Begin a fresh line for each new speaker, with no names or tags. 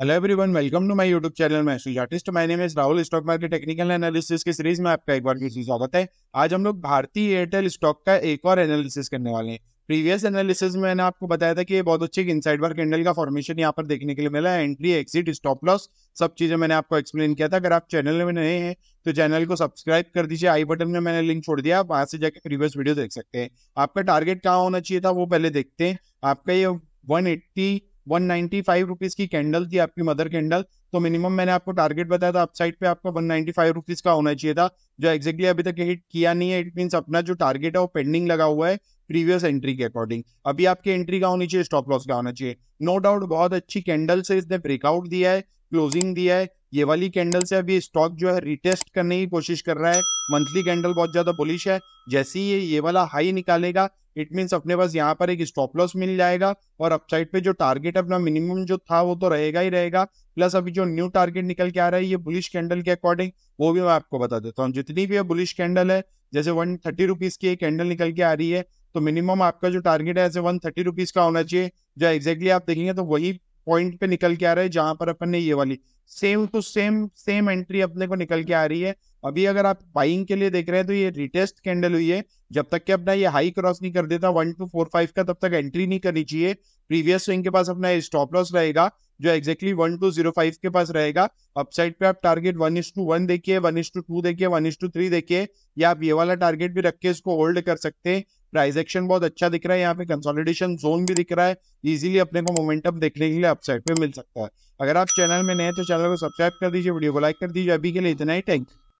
hello everyone welcome to my YouTube channel मैं सुई artist my name is Rahul stock market technical analysis की series में आपका एक बार फिर से स्वागत है आज हम लोग भारतीय एयरटेल स्टॉक का एक और एनालिसिस करने वाले हैं प्रीवियस एनालिसिस में मैंने आपको बताया था कि ये बहुत अच्छी एक इनसाइड वर्क कैंडल का फॉर्मेशन यहाँ पर देखने के लिए मिला एंट्री एक्सिट स्टॉप लॉस सब चीजें मैंने आपको एक्सप्लेन किया था अगर आप चैनल में नए हैं तो चैनल को सब्सक्राइब कर दीजिए आई बटन में मैंने लिंक छोड़ दिया आप वहां से जाकर प्रीवियस वीडियो देख सकते हैं आपका टारगेट कहाँ होना चाहिए था वो पहले देखते हैं आपका ये one one ninety five rupees की कैंडल थी आपकी मदर कैंडल तो मिनिमम मैंने आपको टारगेट बताया था अपसाइड पे आपका वन नाइन्टी फाइव रुपीज का होना चाहिए था जो एक्जेक्टली अभी तक हिट किया नहीं है इट मीन्स अपना जो टारगेट है वो पेंडिंग लगा हुआ है प्रीवियस एंट्री के अकॉर्डिंग अभी आपकी एंट्री का होनी चाहिए स्टॉप लॉस का होना चाहिए नो डाउट बहुत अच्छी कैंडल से इसने ब्रेकआउट दिया है क्लोजिंग दिया है ये वाली कैंडल से अभी स्टॉक जो है रिटेस्ट करने की कोशिश कर रहा है मंथली कैंडल बहुत ज्यादा बुलिश है जैसे ही ये, ये वाला हाई निकालेगा इट मीन्स अपने पास यहाँ पर एक स्टॉप लॉस मिल जाएगा और अपसाइड पे जो टारगेट अपना मिनिमम जो था वो तो रहेगा ही रहेगा प्लस अभी जो न्यू टारगेट निकल के आ रहा है ये बुलिश कैंडल के अकॉर्डिंग वो भी मैं आपको बता देता हूँ जितनी भी बुलिश कैंडल है जैसे वन थर्टी रुपीज की एक कैंडल निकल के आ रही है तो मिनिमम आपका जो टारगेट है ऐसे वन थर्टी रुपीज का होना चाहिए जो एग्जैक्टली आप देखेंगे तो वही पॉइंट पे निकल के आ रहा है जहां पर अपन ने ये वाली same to same same entry अपने को निकल के आ रही है अभी अगर आप बाइंग के लिए देख रहे हैं तो ये रिटेस्ट कैंडल हुई है जब तक कि अपना ये हाई क्रॉस नहीं कर देता वन टू फोर फाइव का तब तक एंट्री नहीं करनी चाहिए प्रीवियस स्विंग के पास अपना स्टॉप लॉस रहेगा जो exactly one two zero five के पास रहेगा अपसाइड पे आप target one is two one देखिए वन इज टू टू देखिए वन इज टू थ्री देखिए या आप ये वाला टारगेट भी रख के इसको होल्ड कर सकते हैं प्राइस एक्शन बहुत अच्छा दिख रहा है यहाँ पे कंसोलिडेशन जोन भी दिख रहा है इजीली अपने को मोमेंटम देखने के लिए अपसाइड पे मिल सकता है अगर आप चैनल में नए तो चैनल को सब्सक्राइब कर दीजिए वीडियो को लाइक कर दीजिए अभी के लिए इतना ही थैंक यू